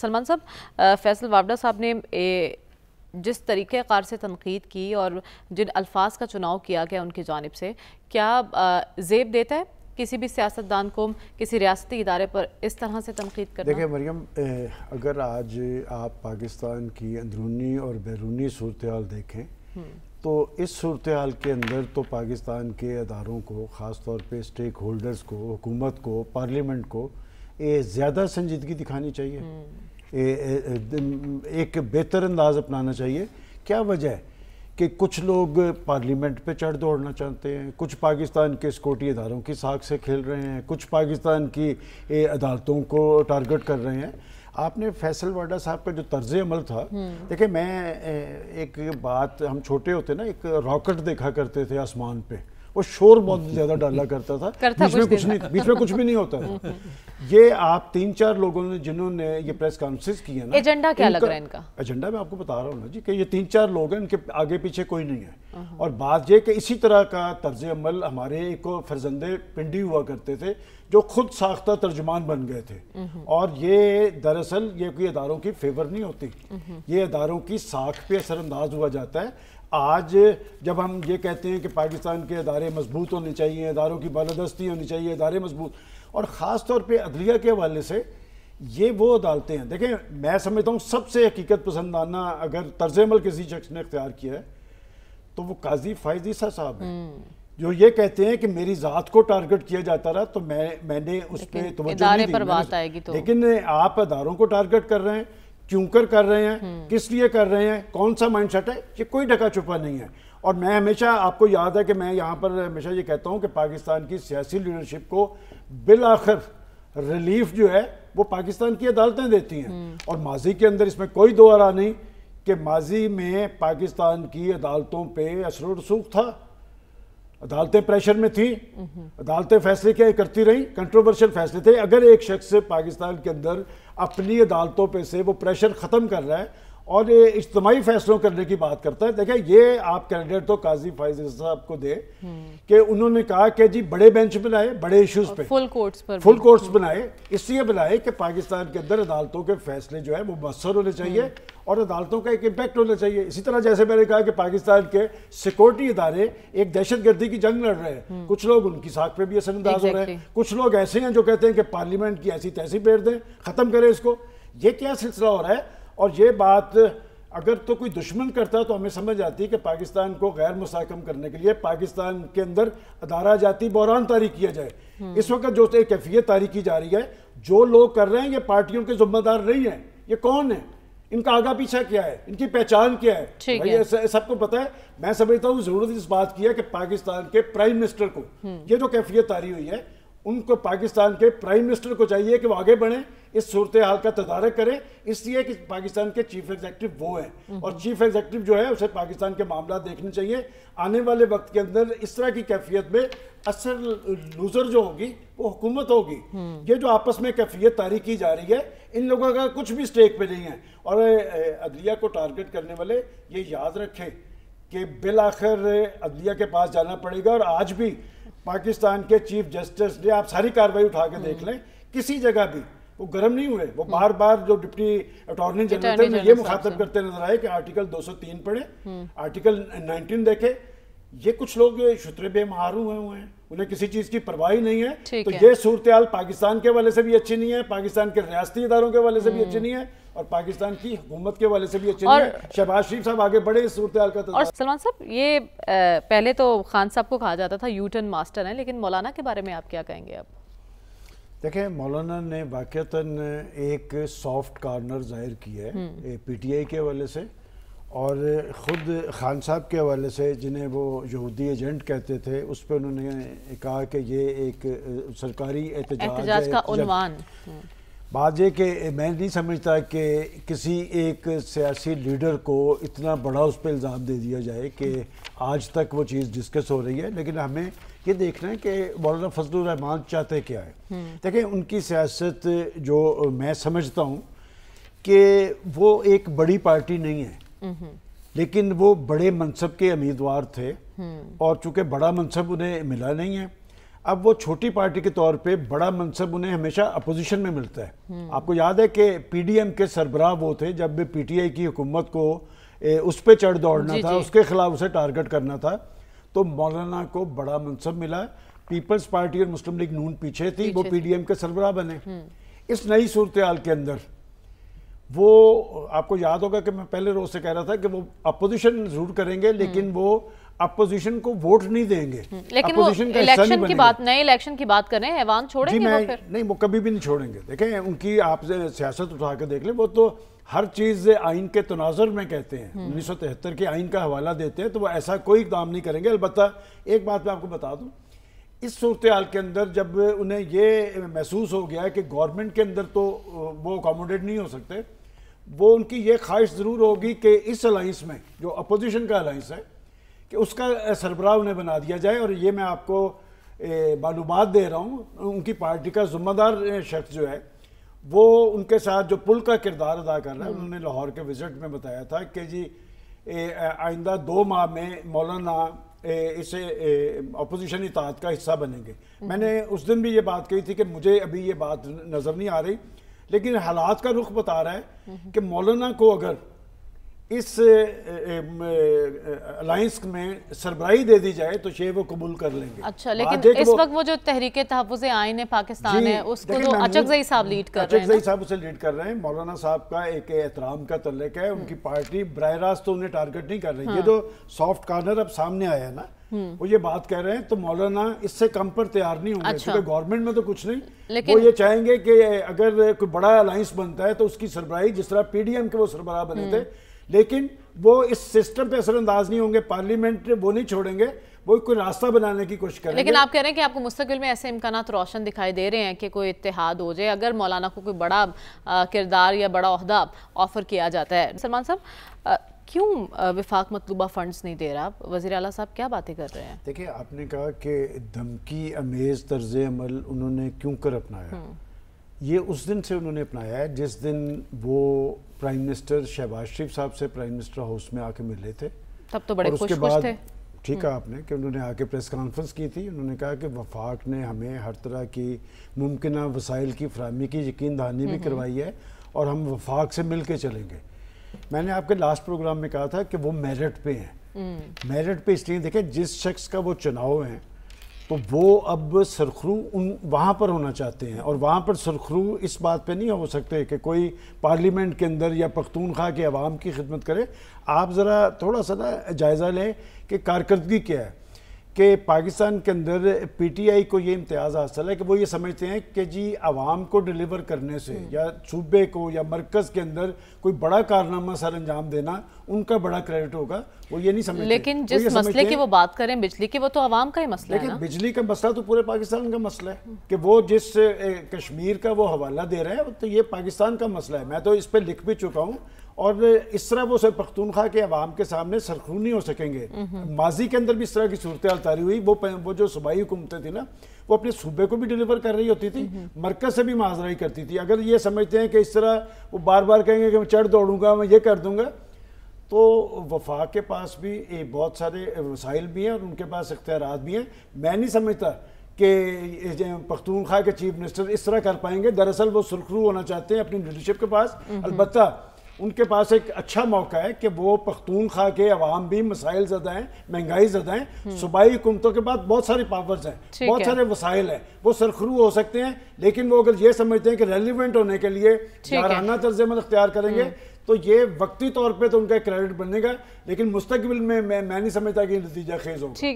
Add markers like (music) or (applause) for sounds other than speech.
सलमान साहब फैसल वावडा साहब ने ए, जिस तरीके कार से तनकीद की और जिन अल्फाज का चुनाव किया गया उनकी जानब से क्या जेब देता है किसी भी सियासतदान को किसी रियासती इदारे पर इस तरह से तनकीद कर देखिए मरियम अगर आज आप पाकिस्तान की अंदरूनी और बैरूनी सूरत देखें हम्म। तो इस सूरत के अंदर तो पाकिस्तान के अदारों को ख़ास तौर पर स्टेक होल्डर्स को हुकूमत को पार्लियामेंट को ज़्यादा संजीदगी दिखानी चाहिए हम्म। एक बेहतर अंदाज अपनाना चाहिए क्या वजह है कि कुछ लोग पार्लियामेंट पे चढ़ दौड़ना चाहते हैं कुछ पाकिस्तान के सिक्योरिटी इदारों की साख से खेल रहे हैं कुछ पाकिस्तान की अदालतों को टारगेट कर रहे हैं आपने फैसल वाडा साहब का जो तर्ज अमल था हम्म। देखिए मैं एक बात हम छोटे होते ना एक रॉकेट देखा करते थे आसमान पे वो शोर बहुत ज़्यादा डाला करता था बीच में कुछ नहीं बीच में कुछ भी नहीं होता था (laughs) (laughs) ये आप तीन चार लोगों ने जिन्होंने ये प्रेस कॉन्फ्रेंस की है ना एजेंडा क्या लग रहा है इनका एजेंडा मैं आपको बता रहा हूँ ना जी कि ये तीन चार लोग हैं इनके आगे पीछे कोई नहीं है हाँ, हाँ। और बात ये कि इसी तरह का तर्ज अमल हमारे एक फरजंदे पिंडी हुआ करते थे जो खुद साख्ता तर्जुमान बन गए थे हाँ, और ये दरअसल ये कोई अदारों की फेवर नहीं होती ये अदारों की साख पे असरअंदाज हुआ जाता है आज जब हम ये कहते हैं कि पाकिस्तान के अदारे मजबूत होने चाहिए अदारों की बालादस्ती होनी चाहिए अदारे मजबूत और ख़ास तौर पर अदलिया के हवाले से ये वो अदालतें हैं देखें मैं समझता हूँ सबसे हकीकत पसंदाना अगर तर्ज अमल किसी शख्स ने अख्तियार किया है तो वो काजी फायदीसा साहब है हम्म। जो ये कहते हैं कि मेरी ज़ात को टारगेट किया जाता रहा तो मैं मैंने उस पर तो लेकिन आप अदारों को टारगेट कर रहे हैं क्यों कर रहे हैं हम्म। किस लिए कर रहे हैं कौन सा माइंडसेट है ये कोई ढका छुपा नहीं है और मैं हमेशा आपको याद है कि मैं यहाँ पर हमेशा ये कहता हूँ कि पाकिस्तान की सियासी लीडरशिप को बिल आखिर रिलीफ जो है वो पाकिस्तान की अदालतें देती हैं हम्म। और माजी के अंदर इसमें कोई दो नहीं कि माजी में पाकिस्तान की अदालतों पर असर रसूख था अदालतें प्रेशर में थी अदालतें फैसले क्या करती रही कंट्रोवर्शियल फैसले थे अगर एक शख्स पाकिस्तान के अंदर अपनी अदालतों पे से वो प्रेशर ख़त्म कर रहा है और ये इज्तमाही फैसलों करने की बात करता है देखिए ये आप कैंडिडेट तो काजी फाइज साहब को दे हम्म। कि उन्होंने कहा कि जी बड़े बेंच बनाए बड़े इश्यूज पे फुल कोर्ट्स पर फुल कोर्ट्स हम्म। बनाए इसलिए बनाए कि पाकिस्तान के अंदर अदालतों के फैसले जो है वो मसर होने चाहिए हम्म। और अदालतों का एक इम्पैक्ट होना चाहिए इसी तरह जैसे मैंने कहा कि पाकिस्तान के सिक्योरिटी इदारे एक दहशत गर्दी की जंग लड़ रहे हैं कुछ लोग उनकी साख पे भी असरअंदाज exactly. हो रहे हैं कुछ लोग ऐसे हैं जो कहते हैं कि पार्लियामेंट की ऐसी तैसी पेड़ दें ख़त्म करें इसको ये क्या सिलसिला हो रहा है और ये बात अगर तो कोई दुश्मन करता तो हमें समझ आती कि पाकिस्तान को गैर मुस्कम करने के लिए पाकिस्तान के अंदर अदारा जाती बहरान तारी किया जाए हम्म। इस वक्त जो तो एक कैफियत तारी की जा रही है जो लोग कर रहे हैं ये पार्टियों के जिम्मेदार नहीं है ये कौन है इनका आगा पीछा क्या है इनकी पहचान क्या है भाई सबको पता है मैं समझता हूँ जरूरत इस बात की है कि पाकिस्तान के प्राइम मिनिस्टर को हम्म। ये जो कैफियत तारी हुई है उनको पाकिस्तान के प्राइम मिनिस्टर को चाहिए कि वो आगे बढ़ें इस सूरत हाल का तदारक करें इसलिए कि पाकिस्तान के चीफ एग्जेक्टिव वो हैं हम्म। और चीफ एग्जेक्टिव जो है उसे पाकिस्तान के मामला देखने चाहिए आने वाले वक्त के अंदर इस तरह की कैफियत में असर लूजर जो होगी वो हुकूमत होगी हम्म। ये जो आपस में कैफियत तारी की जा रही है इन लोगों का कुछ भी स्टेक पे नहीं है और अदलिया को टारगेट करने वाले ये याद रखें कि बिल आखिर अदलिया के पास जाना पड़ेगा और आज भी पाकिस्तान के चीफ जस्टिस ने आप सारी कार्रवाई उठा के देख लें किसी जगह भी वो गर्म नहीं हुए वो बार बार जो डिप्टी अटॉर्नी जनरल थे ये मुखातब करते नजर आए कि आर्टिकल 203 पढ़े हम्म। आर्टिकल 19 देखे ये कुछ लोग शुतरे बेमहार हुए हुए हैं उन्हें किसी चीज़ की परवाह ही नहीं है तो है। ये सूरत पाकिस्तान के वाले से भी अच्छी नहीं है पाकिस्तान के रियाती इधारों के वाले से भी हम्म। अच्छी नहीं है और पाकिस्तान की हुकूमत के वाले से भी अच्छे और शहबाज शरीफ साहब आगे बढ़े इस सूरत हाल का और सलमान साहब ये पहले तो खान साहब को कहा जाता था यूटन मास्टर है लेकिन मौलाना के बारे में आप क्या कहेंगे अब देखें मौलाना ने वाक़ता एक सॉफ्ट कॉर्नर जाहिर किया है हम्म। पी टी आई के हवाले से और ख़ुद खान साहब के हवाले से जिन्हें वो यहूदी एजेंट कहते थे उस पर उन्होंने कहा कि ये एक सरकारी एहतजाज का बात यह कि मैं नहीं समझता कि किसी एक सियासी लीडर को इतना बड़ा उस पर इल्ज़ाम दे दिया जाए कि आज तक वो चीज़ डिस्कस हो रही है लेकिन हमें ये देखना है कि मौलाना फजलरहमान चाहते क्या है हम्म। देखिए उनकी सियासत जो मैं समझता हूँ कि वो एक बड़ी पार्टी नहीं है हम्म। लेकिन वो बड़े मनसब के उम्मीदवार थे हम्म। और चूँकि बड़ा मनसब उन्हें मिला नहीं है अब वो छोटी पार्टी के तौर पे बड़ा मनसब उन्हें हमेशा अपोजिशन में मिलता है आपको याद है कि पीडीएम के सरबराह वो थे जब पीटीआई की हुकूमत को ए, उस पर चढ़ दौड़ना जी, था जी। उसके खिलाफ उसे टारगेट करना था तो मौलाना को बड़ा मनसब मिला पीपल्स पार्टी और मुस्लिम लीग नून पीछे थी पीछे वो पीडीएम के सरबराह बने हम्म। इस नई सूरत हाल के अंदर वो आपको याद होगा कि मैं पहले रोज से कह रहा था कि वो अपोजिशन जरूर करेंगे लेकिन हम्म। वो अपोजिशन को वोट नहीं देंगे हम्म, लेकिन वो इलेक्शन की बात नए इलेक्शन की बात करें ऐवान छोड़ेंगे वो फिर? नहीं वो कभी भी नहीं छोड़ेंगे देखें उनकी आप सियासत उठा के देख लें वो तो हर चीज़ आइन के तनाजर में कहते हैं हम्म। उन्नीस सौ तिहत्तर के आइन का हवाला देते हैं तो वो ऐसा कोई काम नहीं करेंगे अलबत् एक बात मैं आपको बता दूँ इस सूरत के अंदर जब उन्हें ये महसूस हो गया कि गवर्नमेंट के अंदर तो वो अकोमोडेट नहीं हो सकते वो उनकी ये ख्वाहिश ज़रूर होगी कि इस अलाइंस में जो अपोजिशन का अलाइंस है कि उसका सरबराह उन्हें बना दिया जाए और ये मैं आपको मालूम दे रहा हूँ उनकी पार्टी का जुम्मेदार शख्स जो है वो उनके साथ जो पुल का किरदार अदा कर रहा है हम्म। उन्होंने लाहौर के विजिट में बताया था कि जी आइंदा दो माह में मौलाना इसे अपोजिशन इतात का हिस्सा बनेंगे हम्म। मैंने उस दिन भी ये बात कही थी कि मुझे अभी ये बात नज़र नहीं आ रही लेकिन हालात का रुख बता रहा है हम्म। कि मौलाना को अगर इस अलायंस में सरबराही दे दी जाए तो शे वो कबूल कर लेंगे अच्छा लेकिन इस वक्त वो जो तहरीक तहफ़ है पाकिस्तान है उसको तो अचक जई साहब लीड कर रहे हैं साहब उसे लीड कर रहे हैं मौलाना साहब का एक एहतराम का तलक है उनकी हम्म। पार्टी बरह रास्त तो उन्हें टारगेट नहीं कर रही ये हाँ। जो सॉफ्ट कॉर्नर अब सामने आया है ना हम्म। वो ये बात कह रहे हैं तो मौलाना इससे कम पर तैयार नहीं होंगे अच्छा। क्योंकि गवर्नमेंट में तो कुछ नहीं लेकिन... वो ये चाहेंगे कि अगर कोई बड़ा अलायंस बनता है तो उसकी सरबराही जिस तरह पीडीएम के वो सरबराह बने हम्म। थे लेकिन वो इस सिस्टम पे असरअंदाज नहीं होंगे पार्लियामेंट वो नहीं छोड़ेंगे वो कोई रास्ता बनाने की कोशिश करेंगे लेकिन आप कह रहे हैं कि आपको मुस्तकिल में ऐसे इम्कान रोशन दिखाई दे रहे हैं कि कोई इतिहाद हो जाए अगर मौलाना को कोई बड़ा किरदार या बड़ा अहदा ऑफर किया जाता है सलमान साहब क्यों विफाक मतलूबा फंड्स नहीं दे रहा वजी अला साहब क्या बातें कर रहे हैं देखिए आपने कहा कि धमकी अमेज तर्ज अमल उन्होंने क्यों कर अपनाया हम्म। ये उस दिन से उन्होंने अपनाया है जिस दिन वो प्राइम मिनिस्टर शहबाज शरीफ साहब से प्राइम मिनिस्टर हाउस में आके मिले थे तब तो बड़े उसके बाद ठीक है हम्म। आपने कि उन्होंने आके प्रेस कॉन्फ्रेंस की थी उन्होंने कहा कि वफाक ने हमें हर तरह की मुमकिन वसाइल की फ्राहमी की यकीन दहानी भी हम्म, हम्म। करवाई है और हम वफाक से मिल के चलेंगे मैंने आपके लास्ट प्रोग्राम में कहा था कि वो मेरिट पे हैं मेरिट पे इसलिए देखें जिस शख्स का वो चुनाव है तो वो अब सरखरू उन वहाँ पर होना चाहते हैं और वहाँ पर सरखरू इस बात पे नहीं हो सकते कि कोई पार्लियामेंट के अंदर या पख्तूनख्वा के अवाम की खिदमत करे आप ज़रा थोड़ा सा ना जायज़ा लें कि कारकर्दगी क्या है कि पाकिस्तान के अंदर पी टी आई को ये इम्तियाज़ हासिल है कि वो ये समझते हैं कि जी आवाम को डिलीवर करने से हम्म। या सूबे को या मरकज़ के अंदर कोई बड़ा कारनामा सर अंजाम देना उनका बड़ा क्रेडिट होगा वो ये नहीं समझते लेकिन जिस मसले की वो बात करें बिजली की वो तो आवाम का ही मसला लेकिन है बिजली का मसला तो पूरे पाकिस्तान का मसला है हम्म। कि वो जिस कश्मीर का वो हवाला दे रहे हैं तो ये पाकिस्तान का मसला है मैं तो इस पर लिख भी चुका हूँ और इस तरह वो सर पख्तूनख्वा के अवाम के सामने सरखरू नहीं हो सकेंगे माजी के अंदर भी इस तरह की सूरत तारी हुई वो वो जो सूबाई हुकूमतें थी ना वो अपने सूबे को भी डिलीवर कर रही होती थी मरकज से भी माजराई करती थी अगर ये समझते हैं कि इस तरह वो बार बार कहेंगे कि मैं चढ़ दौड़ूंगा मैं ये कर दूंगा तो वफा के पास भी बहुत सारे वसाइल भी हैं और उनके पास इख्तियार भी हैं मैं नहीं समझता कि पख्तूनख्वा के चीफ मिनिस्टर इस तरह कर पाएंगे दरअसल वो सुरखरू होना चाहते हैं अपनी लीडरशिप के पास अलबत्ता उनके पास एक अच्छा मौका है कि वो पख्तून खा के अवाम भी मसाइल ज़्यादा हैं महंगाई ज़्यादा हैं हम्म। सूबाई हुकूमतों के पास बहुत सारी पावर्स हैं बहुत सारे वसाइल हैं वो सरखरू हो सकते हैं लेकिन वो अगर ये समझते हैं कि रेलिवेंट होने के लिए जाराना तर्ज अमल अख्तियार करेंगे हम्म। तो ये वक्ती तौर पर तो उनका क्रेडिट बनेगा लेकिन मुस्तबिल में मैं, मैं नहीं समझता कि नतीजा खेज होगा